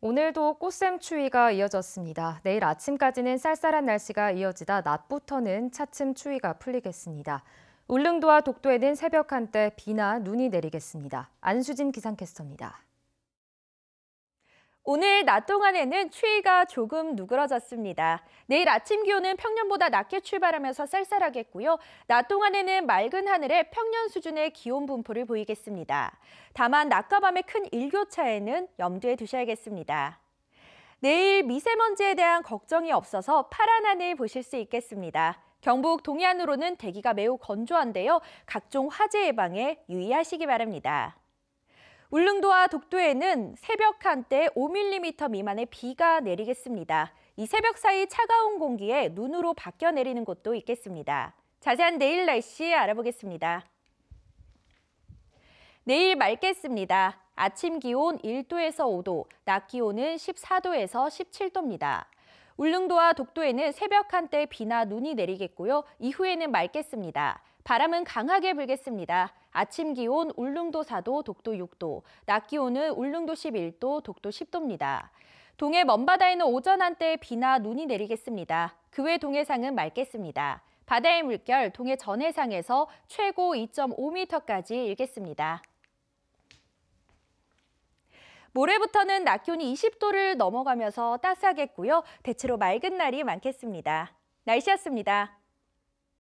오늘도 꽃샘 추위가 이어졌습니다. 내일 아침까지는 쌀쌀한 날씨가 이어지다 낮부터는 차츰 추위가 풀리겠습니다. 울릉도와 독도에는 새벽 한때 비나 눈이 내리겠습니다. 안수진 기상캐스터입니다. 오늘 낮 동안에는 추위가 조금 누그러졌습니다. 내일 아침 기온은 평년보다 낮게 출발하면서 쌀쌀하겠고요. 낮 동안에는 맑은 하늘에 평년 수준의 기온 분포를 보이겠습니다. 다만 낮과 밤의 큰 일교차에는 염두에 두셔야겠습니다. 내일 미세먼지에 대한 걱정이 없어서 파란 하늘 보실 수 있겠습니다. 경북 동해안으로는 대기가 매우 건조한데요. 각종 화재 예방에 유의하시기 바랍니다. 울릉도와 독도에는 새벽 한때 5mm 미만의 비가 내리겠습니다. 이 새벽 사이 차가운 공기에 눈으로 바뀌어 내리는 곳도 있겠습니다. 자세한 내일 날씨 알아보겠습니다. 내일 맑겠습니다. 아침 기온 1도에서 5도, 낮 기온은 14도에서 17도입니다. 울릉도와 독도에는 새벽 한때 비나 눈이 내리겠고요. 이후에는 맑겠습니다. 바람은 강하게 불겠습니다. 아침 기온 울릉도 4도, 독도 6도, 낮 기온은 울릉도 11도, 독도 10도입니다. 동해 먼바다에는 오전 한때 비나 눈이 내리겠습니다. 그 외 동해상은 맑겠습니다. 바다의 물결 동해 전해상에서 최고 2.5m까지 일겠습니다. 모레부터는 낮 기온이 20도를 넘어가면서 따스하겠고요. 대체로 맑은 날이 많겠습니다. 날씨였습니다.